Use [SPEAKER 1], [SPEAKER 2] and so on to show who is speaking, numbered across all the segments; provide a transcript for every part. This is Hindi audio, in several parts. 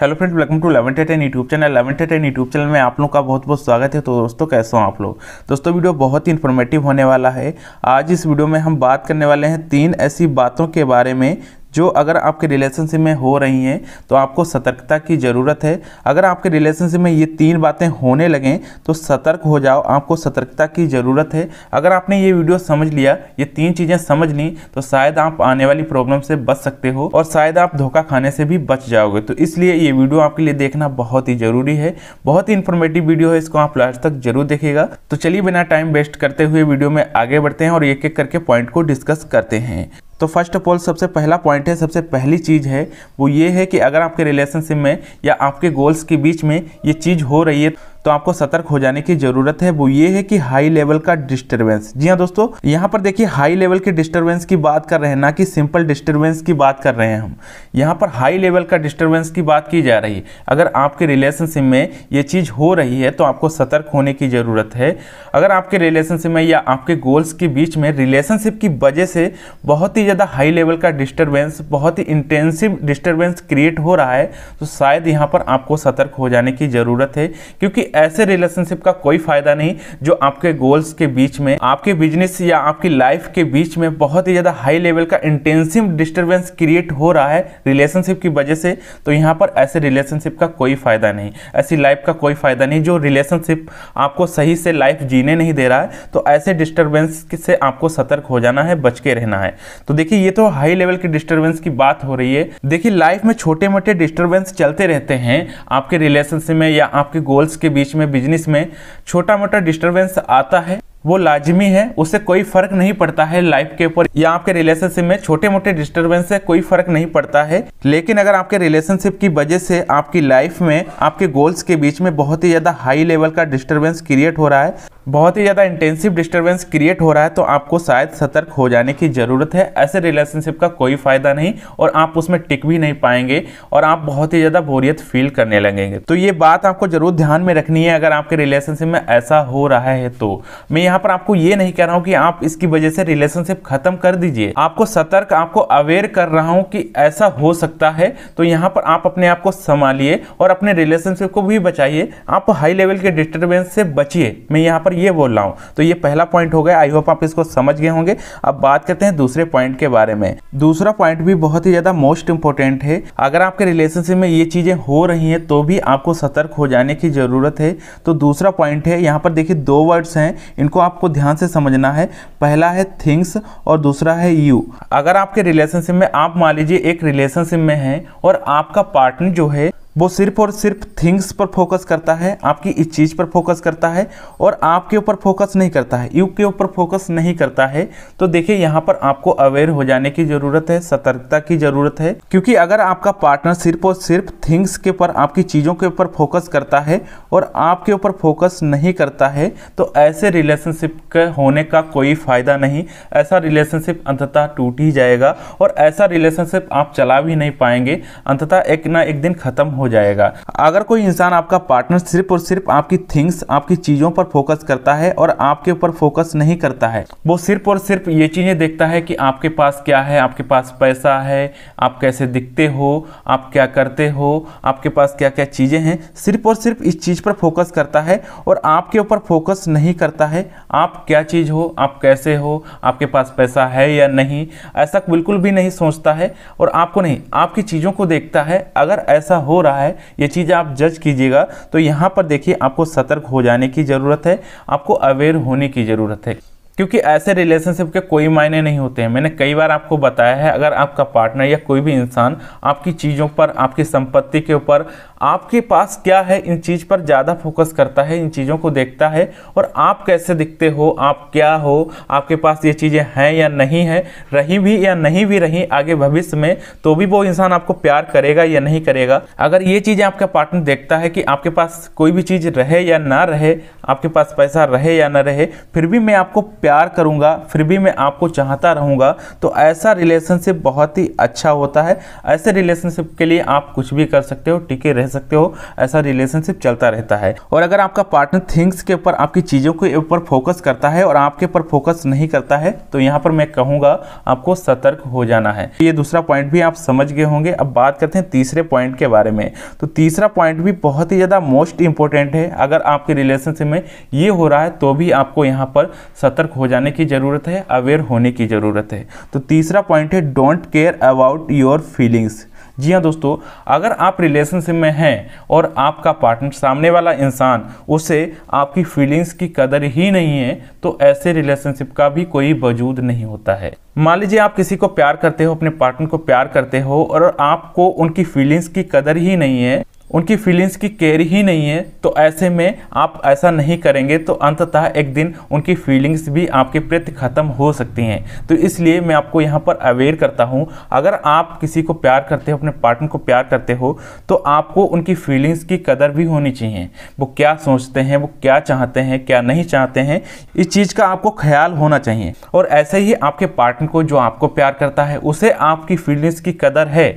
[SPEAKER 1] hello friend welcome to eleven ten YouTube channel eleven ten YouTube channel में आप लोग का बहुत बहुत स्वागत है तो दोस्तों कैसे हो आप लोग दोस्तों वीडियो बहुत ही इन्फॉर्मेटिव होने वाला है आज इस वीडियो में हम बात करने वाले हैं तीन ऐसी बातों के बारे में जो अगर आपके रिलेशनशिप में हो रही हैं तो आपको सतर्कता की ज़रूरत है अगर आपके रिलेशनशिप में ये तीन बातें होने लगें तो सतर्क हो जाओ आपको सतर्कता की ज़रूरत है अगर आपने ये वीडियो समझ लिया ये तीन चीज़ें समझ ली तो शायद आप आने वाली प्रॉब्लम से बच सकते हो और शायद आप धोखा खाने से भी बच जाओगे तो इसलिए ये वीडियो आपके लिए देखना बहुत ही ज़रूरी है बहुत ही इन्फॉर्मेटिव वीडियो है इसको आप लास्ट तक जरूर देखेगा तो चलिए बिना टाइम वेस्ट करते हुए वीडियो में आगे बढ़ते हैं और एक एक करके पॉइंट को डिस्कस करते हैं तो फर्स्ट ऑफ ऑल सबसे पहला पॉइंट है सबसे पहली चीज़ है वो ये है कि अगर आपके रिलेशनशिप में या आपके गोल्स के बीच में ये चीज़ हो रही है तो आपको सतर्क हो जाने की जरूरत है वो ये है कि हाई लेवल का डिस्टर्बेंस जी हाँ दोस्तों यहाँ पर देखिए हाई लेवल के डिस्टर्बेंस की बात कर रहे हैं ना कि सिंपल डिस्टर्बेंस की बात कर रहे हैं हम यहाँ पर हाई लेवल का डिस्टर्बेंस की बात की जा रही है अगर आपके रिलेशनशिप में ये चीज़ हो रही है तो आपको सतर्क होने की ज़रूरत है अगर आपके रिलेशनशिप में या आपके गोल्स के बीच में रिलेशनशिप की वजह से बहुत ही ज़्यादा हाई लेवल का डिस्टर्बेंस बहुत ही इंटेंसिव डिस्टर्बेंस क्रिएट हो रहा है तो शायद यहाँ पर आपको सतर्क हो जाने की ज़रूरत है क्योंकि ऐसे रिलेशनशिप का कोई फायदा नहीं जो आपके गोल्स के बीच में आपके बिजनेस या आपकी लाइफ के बीच में बहुत ही ज़्यादा हाई लेवल का इंटेंसिव डिस्टर्बेंस क्रिएट हो रहा है रिलेशनशिप की वजह से तो यहाँ पर ऐसे रिलेशनशिप का कोई फ़ायदा नहीं ऐसी लाइफ का कोई फ़ायदा नहीं जो रिलेशनशिप आपको सही से लाइफ जीने नहीं दे रहा है तो ऐसे डिस्टर्बेंस से आपको सतर्क हो जाना है बच के रहना है तो देखिए ये तो हाई लेवल की डिस्टर्बेंस की बात हो रही है देखिए लाइफ में छोटे मोटे डिस्टर्बेंस चलते रहते हैं आपके रिलेशनशिप में या आपके गोल्स के बीच बीच में बिजनेस में छोटा मोटा डिस्टर्बेंस आता है वो लाजमी है उससे कोई फर्क नहीं पड़ता है लाइफ के ऊपर या आपके रिलेशनशिप में छोटे मोटे डिस्टर्बेंस से कोई फर्क नहीं पड़ता है लेकिन अगर आपके रिलेशनशिप की वजह से आपकी लाइफ में आपके गोल्स के बीच में बहुत ही ज़्यादा हाई लेवल का डिस्टर्बेंस क्रिएट हो रहा है बहुत ही ज़्यादा इंटेंसिव डिस्टरबेंस क्रिएट हो रहा है तो आपको शायद सतर्क हो जाने की ज़रूरत है ऐसे रिलेशनशिप का कोई फ़ायदा नहीं और आप उसमें टिक भी नहीं पाएंगे और आप बहुत ही ज़्यादा बोरियत फील करने लगेंगे तो ये बात आपको ज़रूर ध्यान में रखनी है अगर आपके रिलेशनशिप में ऐसा हो रहा है तो मैं यहाँ पर आपको ये नहीं कह रहा हूँ कि आप इसकी वजह से रिलेशनशिप ख़त्म कर दीजिए आपको सतर्क आपको अवेयर कर रहा हूँ कि ऐसा हो सकता है तो यहाँ पर आप अपने आप को संभालिए और अपने रिलेशनशिप को भी बचाइए आप हाई लेवल के डिस्टर्बेंस से बचिए मैं यहाँ पर ये बोल रहा हूँ तो ये पहला पॉइंट हो गया आई होप आप इसको समझ गए होंगे अब बात करते हैं दूसरे पॉइंट के बारे में दूसरा पॉइंट भी बहुत ही ज़्यादा मोस्ट इंपॉर्टेंट है अगर आपके रिलेशनशिप में ये चीज़ें हो रही हैं तो भी आपको सतर्क हो जाने की ज़रूरत है तो दूसरा पॉइंट है यहाँ पर देखिए दो वर्ड्स हैं इनको आपको ध्यान से समझना है पहला है थिंग्स और दूसरा है यू अगर आपके रिलेशनशिप में आप मान लीजिए एक रिलेशनशिप में है और आपका पार्टनर जो है वो सिर्फ और सिर्फ थिंग्स पर फोकस करता है आपकी इस चीज़ पर फोकस करता है और आपके ऊपर फोकस नहीं करता है यू के ऊपर फोकस नहीं करता है तो देखिए यहाँ पर आपको अवेयर हो जाने की ज़रूरत है सतर्कता की ज़रूरत है क्योंकि अगर आपका पार्टनर सिर्फ और सिर्फ थिंग्स के ऊपर आपकी चीज़ों के ऊपर फोकस करता है और आपके ऊपर फोकस नहीं करता है तो ऐसे रिलेशनशिप के होने का कोई फ़ायदा नहीं ऐसा रिलेशनशिप अंततः टूट ही जाएगा और ऐसा रिलेशनशिप आप चला भी नहीं पाएंगे अंततः एक ना एक दिन ख़त्म हो जाएगा अगर कोई इंसान आपका पार्टनर सिर्फ और सिर्फ आपकी थिंग्स आपकी चीज़ों पर फोकस करता है और आपके ऊपर फोकस नहीं करता है वो सिर्फ और सिर्फ ये चीज़ें देखता है कि आपके पास क्या है आपके पास पैसा है आप कैसे दिखते हो आप क्या करते हो आपके पास क्या क्या चीज़ें हैं सिर्फ और सिर्फ इस चीज़ पर फोकस करता है और आपके ऊपर फोकस नहीं करता है आप क्या चीज़ हो आप कैसे हो आपके पास पैसा है या नहीं ऐसा बिल्कुल भी नहीं सोचता है और आपको नहीं आपकी चीज़ों को देखता है अगर ऐसा हो रहा रहा है ये चीज़ आप जज कीजिएगा तो यहाँ पर देखिए आपको सतर्क हो जाने की ज़रूरत है आपको अवेयर होने की ज़रूरत है क्योंकि ऐसे रिलेशनशिप के कोई मायने नहीं होते हैं मैंने कई बार आपको बताया है अगर आपका पार्टनर या कोई भी इंसान आपकी चीज़ों पर आपकी संपत्ति के ऊपर आपके पास क्या है इन चीज़ पर ज़्यादा फोकस करता है इन चीज़ों को देखता है और आप कैसे दिखते हो आप क्या हो आपके पास ये चीज़ें हैं या नहीं हैं रही भी या नहीं भी रही आगे भविष्य में तो भी वो इंसान आपको प्यार करेगा या नहीं करेगा अगर ये चीज़ें आपका पार्टनर देखता है कि आपके पास कोई भी चीज़ रहे या ना रहे आपके पास पैसा रहे या ना रहे फिर भी मैं आपको प्यार करूँगा फिर भी मैं आपको चाहता रहूँगा तो ऐसा रिलेशनशिप बहुत ही अच्छा होता है ऐसे रिलेशनशिप के लिए आप कुछ भी कर सकते हो टिके रह सकते हो ऐसा रिलेशनशिप चलता रहता है और अगर आपका पार्टनर थिंग्स के ऊपर आपकी चीज़ों के ऊपर फोकस करता है और आपके ऊपर फोकस नहीं करता है तो यहाँ पर मैं कहूंगा आपको सतर्क हो जाना है ये दूसरा पॉइंट भी आप समझ गए होंगे अब बात करते हैं तीसरे पॉइंट के बारे में तो तीसरा पॉइंट भी बहुत ही ज़्यादा मोस्ट इंपॉर्टेंट है अगर आपके रिलेशनशिप में ये हो रहा है तो भी आपको यहाँ पर सतर्क हो जाने की ज़रूरत है अवेयर होने की ज़रूरत है तो तीसरा पॉइंट है don't care about your feelings जी हाँ दोस्तों अगर आप रिलेशनशिप में हैं और आपका पार्टनर सामने वाला इंसान उसे आपकी फीलिंग्स की कदर ही नहीं है तो ऐसे रिलेशनशिप का भी कोई वजूद नहीं होता है मान लीजिए आप किसी को प्यार करते हो अपने पार्टनर को प्यार करते हो और आपको उनकी फीलिंग्स की कदर ही नहीं है उनकी फीलिंग्स की केयर ही नहीं है तो ऐसे में आप ऐसा नहीं करेंगे तो अंततः एक दिन उनकी फीलिंग्स भी आपके प्रति ख़त्म हो सकती हैं तो इसलिए मैं आपको यहाँ पर अवेयर करता हूँ अगर आप किसी को प्यार करते हो अपने पार्टनर को प्यार करते हो तो आपको उनकी फीलिंग्स की कदर भी होनी चाहिए वो क्या सोचते हैं वो क्या चाहते हैं क्या नहीं चाहते हैं इस चीज़ का आपको ख्याल होना चाहिए और ऐसे ही आपके पार्टनर को जो आपको प्यार करता है उसे आपकी फीलिंग्स की कदर है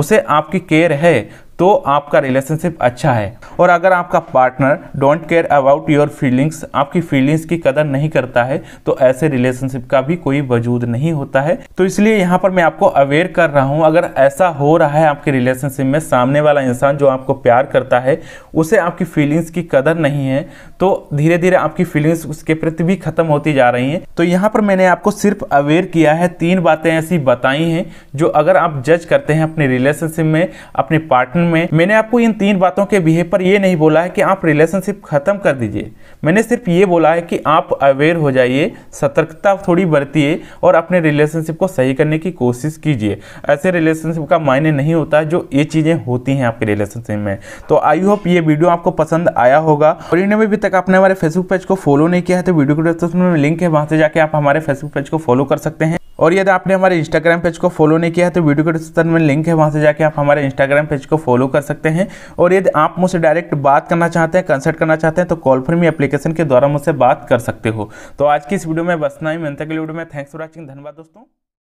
[SPEAKER 1] उसे आपकी केयर है तो आपका रिलेशनशिप अच्छा है और अगर आपका partner don't care about your feelings आपकी फीलिंग्स की कदर नहीं करता है तो ऐसे रिलेशनशिप का भी कोई वजूद नहीं होता है तो इसलिए यहाँ पर मैं आपको अवेयर कर रहा हूँ अगर ऐसा हो रहा है आपके रिलेशनशिप में सामने वाला इंसान जो आपको प्यार करता है उसे आपकी फीलिंग्स की कदर नहीं है तो धीरे धीरे आपकी फीलिंग्स उसके प्रति भी खत्म होती जा रही हैं तो यहाँ पर मैंने आपको सिर्फ अवेयर किया है तीन बातें ऐसी बताई हैं जो अगर आप जज करते हैं अपने रिलेशनशिप में अपने पार्टनर में मैंने आपको इन तीन बातों के बिहेव पर यह नहीं बोला है कि आप रिलेशनशिप खत्म कर दीजिए मैंने सिर्फ ये बोला है कि आप अवेयर हो जाइए सतर्कता थोड़ी बरतिए और अपने रिलेशनशिप को सही करने की कोशिश कीजिए ऐसे रिलेशनशिप का मायने नहीं होता जो ये चीज़ें होती हैं आपके रिलेशनशिप में तो आई होप ये वीडियो आपको पसंद आया होगा और इन्होंने अभी तक आपने हमारे फेसबुक पेज को फॉलो नहीं किया है तो वीडियो के डिस्क्रिप्शन में लिंक है वहाँ से जाके आप हमारे फेसबुक पेज को फॉलो कर सकते हैं और यदि आपने हमारे इंस्टाग्राम पेज को फॉलो नहीं किया है तो वीडियो के डिस्क्रिप्शन में लिंक है वहाँ से जाके आप हमारे इंस्टाग्राम पेज को फॉलो कर सकते हैं और यदि आप मुझसे डायरेक्ट बात करना चाहते हैं कंसल्ट करना चाहते हैं तो कॉल फॉर मी एप्लीकेशन के द्वारा मुझसे बात कर सकते हो तो आज की इस वीडियो में बसना ही मिलते वीडियो में थैंक्स फॉर वॉचिंग धन्यवाद दोस्तों